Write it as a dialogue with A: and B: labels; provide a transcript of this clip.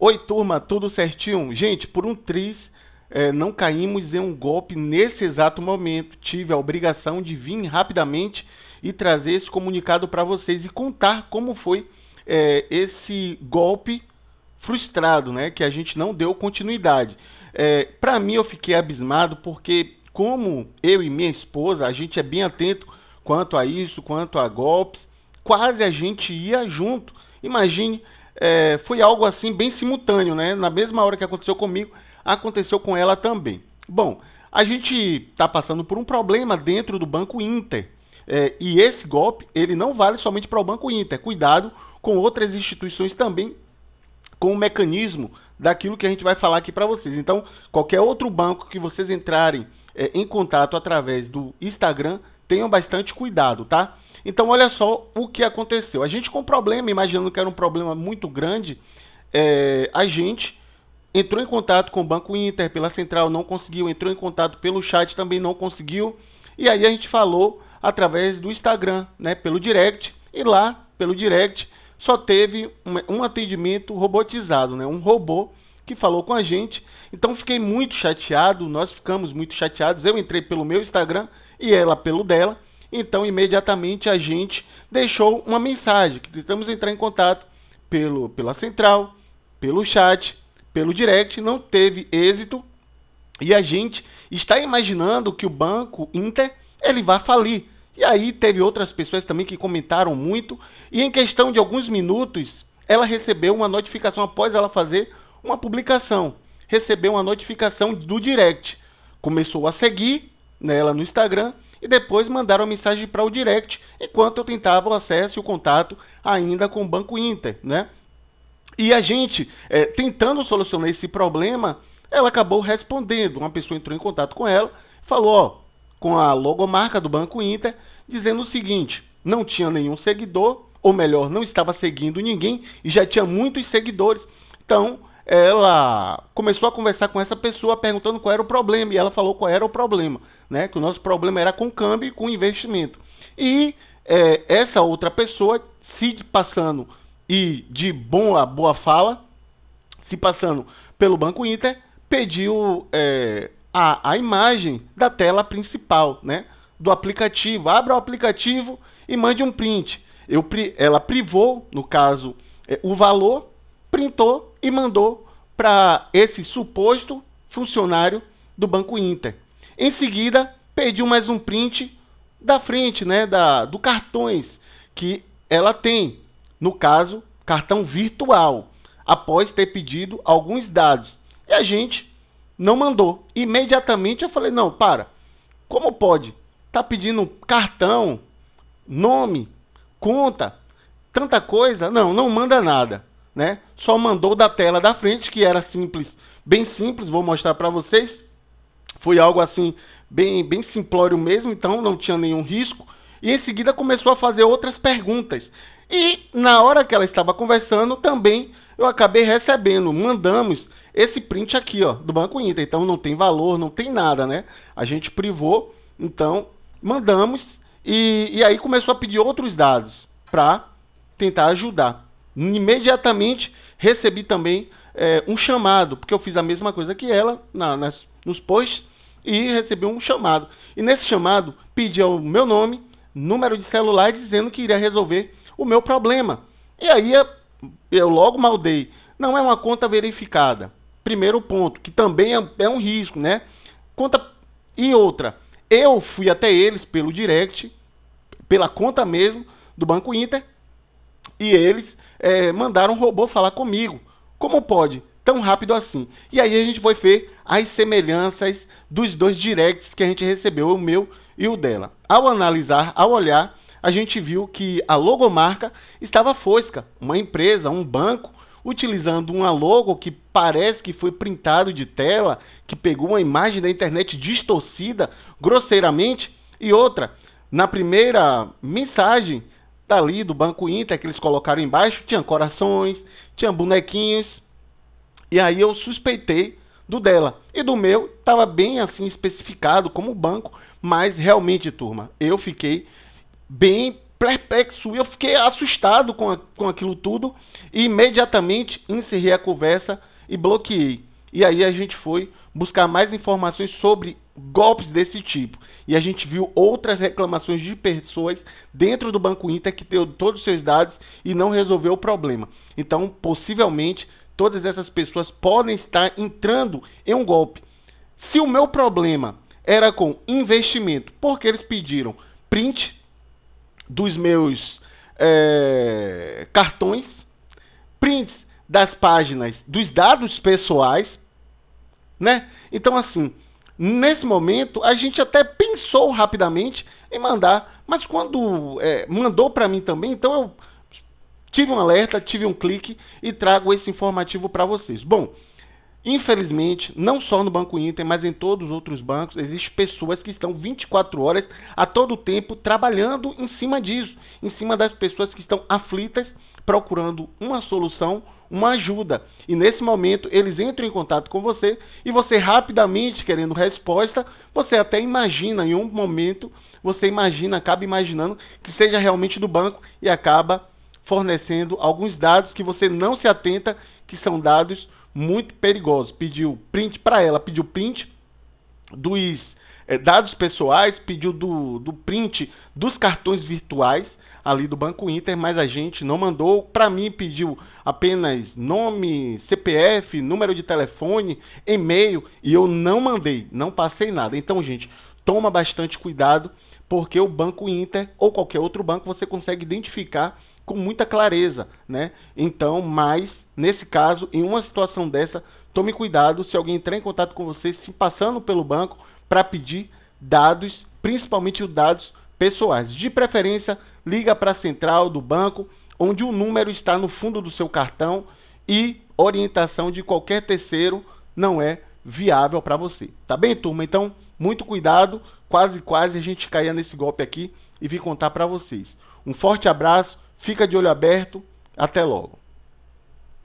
A: Oi, turma, tudo certinho? Gente, por um triz, é, não caímos em um golpe nesse exato momento. Tive a obrigação de vir rapidamente e trazer esse comunicado para vocês e contar como foi é, esse golpe frustrado, né? Que a gente não deu continuidade. É, para mim, eu fiquei abismado porque, como eu e minha esposa, a gente é bem atento quanto a isso, quanto a golpes, quase a gente ia junto. Imagine é, foi algo assim bem simultâneo, né? Na mesma hora que aconteceu comigo, aconteceu com ela também. Bom, a gente está passando por um problema dentro do Banco Inter. É, e esse golpe, ele não vale somente para o Banco Inter. Cuidado com outras instituições também com o mecanismo daquilo que a gente vai falar aqui para vocês. Então, qualquer outro banco que vocês entrarem é, em contato através do Instagram, Tenham bastante cuidado, tá? Então, olha só o que aconteceu. A gente com problema, imaginando que era um problema muito grande, é, a gente entrou em contato com o Banco Inter pela central, não conseguiu. Entrou em contato pelo chat, também não conseguiu. E aí a gente falou através do Instagram, né, pelo direct. E lá, pelo direct, só teve um, um atendimento robotizado, né, um robô que falou com a gente. Então fiquei muito chateado, nós ficamos muito chateados. Eu entrei pelo meu Instagram e ela pelo dela. Então imediatamente a gente deixou uma mensagem que tentamos entrar em contato pelo pela central, pelo chat, pelo direct, não teve êxito. E a gente está imaginando que o banco Inter ele vai falir. E aí teve outras pessoas também que comentaram muito e em questão de alguns minutos ela recebeu uma notificação após ela fazer uma publicação, recebeu uma notificação do direct, começou a seguir nela né, no Instagram e depois mandaram uma mensagem para o direct enquanto eu tentava o acesso e o contato ainda com o Banco Inter, né? E a gente, é, tentando solucionar esse problema, ela acabou respondendo. Uma pessoa entrou em contato com ela, falou ó, com a logomarca do Banco Inter, dizendo o seguinte: não tinha nenhum seguidor, ou melhor, não estava seguindo ninguém e já tinha muitos seguidores. Então, ela começou a conversar com essa pessoa perguntando qual era o problema, e ela falou qual era o problema, né? Que o nosso problema era com câmbio e com investimento. E é, essa outra pessoa se passando e de bom a boa fala, se passando pelo Banco Inter, pediu é, a, a imagem da tela principal, né? Do aplicativo. Abra o aplicativo e mande um print. Eu, ela privou, no caso, é, o valor printou e mandou para esse suposto funcionário do Banco Inter. Em seguida, pediu mais um print da frente, né, da do cartões que ela tem, no caso, cartão virtual, após ter pedido alguns dados. E a gente não mandou. Imediatamente eu falei: "Não, para. Como pode? Tá pedindo cartão, nome, conta, tanta coisa? Não, não manda nada." né? Só mandou da tela da frente, que era simples, bem simples, vou mostrar para vocês. Foi algo assim bem bem simplório mesmo, então não tinha nenhum risco. E em seguida começou a fazer outras perguntas. E na hora que ela estava conversando, também eu acabei recebendo, mandamos esse print aqui, ó, do Banco Inter. Então não tem valor, não tem nada, né? A gente privou, então mandamos e, e aí começou a pedir outros dados para tentar ajudar imediatamente recebi também é, um chamado, porque eu fiz a mesma coisa que ela na, nas, nos posts e recebi um chamado. E nesse chamado pedi o meu nome, número de celular, dizendo que iria resolver o meu problema. E aí eu logo maldei. Não é uma conta verificada. Primeiro ponto, que também é, é um risco, né? Conta e outra. Eu fui até eles pelo direct, pela conta mesmo do Banco Inter, e eles é, mandaram um robô falar comigo. Como pode? Tão rápido assim. E aí a gente foi ver as semelhanças dos dois directs que a gente recebeu, o meu e o dela. Ao analisar, ao olhar, a gente viu que a logomarca estava fosca. Uma empresa, um banco, utilizando uma logo que parece que foi printado de tela, que pegou uma imagem da internet distorcida grosseiramente, e outra, na primeira mensagem Dali do Banco Inter, que eles colocaram embaixo, tinha corações, tinha bonequinhos. E aí eu suspeitei do dela. E do meu estava bem assim especificado como banco, mas realmente, turma, eu fiquei bem perplexo. Eu fiquei assustado com, a, com aquilo tudo e imediatamente encerrei a conversa e bloqueei. E aí a gente foi buscar mais informações sobre golpes desse tipo. E a gente viu outras reclamações de pessoas dentro do Banco Inter que deu todos os seus dados e não resolveu o problema. Então, possivelmente, todas essas pessoas podem estar entrando em um golpe. Se o meu problema era com investimento, porque eles pediram print dos meus é, cartões, prints das páginas dos dados pessoais, né? Então, assim, nesse momento, a gente até pensou rapidamente em mandar, mas quando é, mandou para mim também, então eu tive um alerta, tive um clique e trago esse informativo para vocês. Bom, Infelizmente, não só no Banco Inter, mas em todos os outros bancos, existem pessoas que estão 24 horas a todo tempo trabalhando em cima disso, em cima das pessoas que estão aflitas, procurando uma solução, uma ajuda. E nesse momento, eles entram em contato com você e você rapidamente querendo resposta, você até imagina, em um momento, você imagina, acaba imaginando que seja realmente do banco e acaba fornecendo alguns dados que você não se atenta, que são dados muito perigosos. Pediu print para ela, pediu print dos é, dados pessoais, pediu do, do print dos cartões virtuais ali do Banco Inter, mas a gente não mandou. Para mim, pediu apenas nome, CPF, número de telefone, e-mail e eu não mandei, não passei nada. Então, gente, toma bastante cuidado porque o Banco Inter ou qualquer outro banco você consegue identificar com muita clareza, né? Então, mas nesse caso, em uma situação dessa, tome cuidado se alguém entrar em contato com você se passando pelo banco para pedir dados, principalmente os dados pessoais. De preferência, liga para a central do banco, onde o número está no fundo do seu cartão e orientação de qualquer terceiro não é viável para você. Tá bem, turma? Então, muito cuidado. Quase, quase a gente caía nesse golpe aqui e vim contar para vocês. Um forte abraço. Fica de olho aberto. Até logo.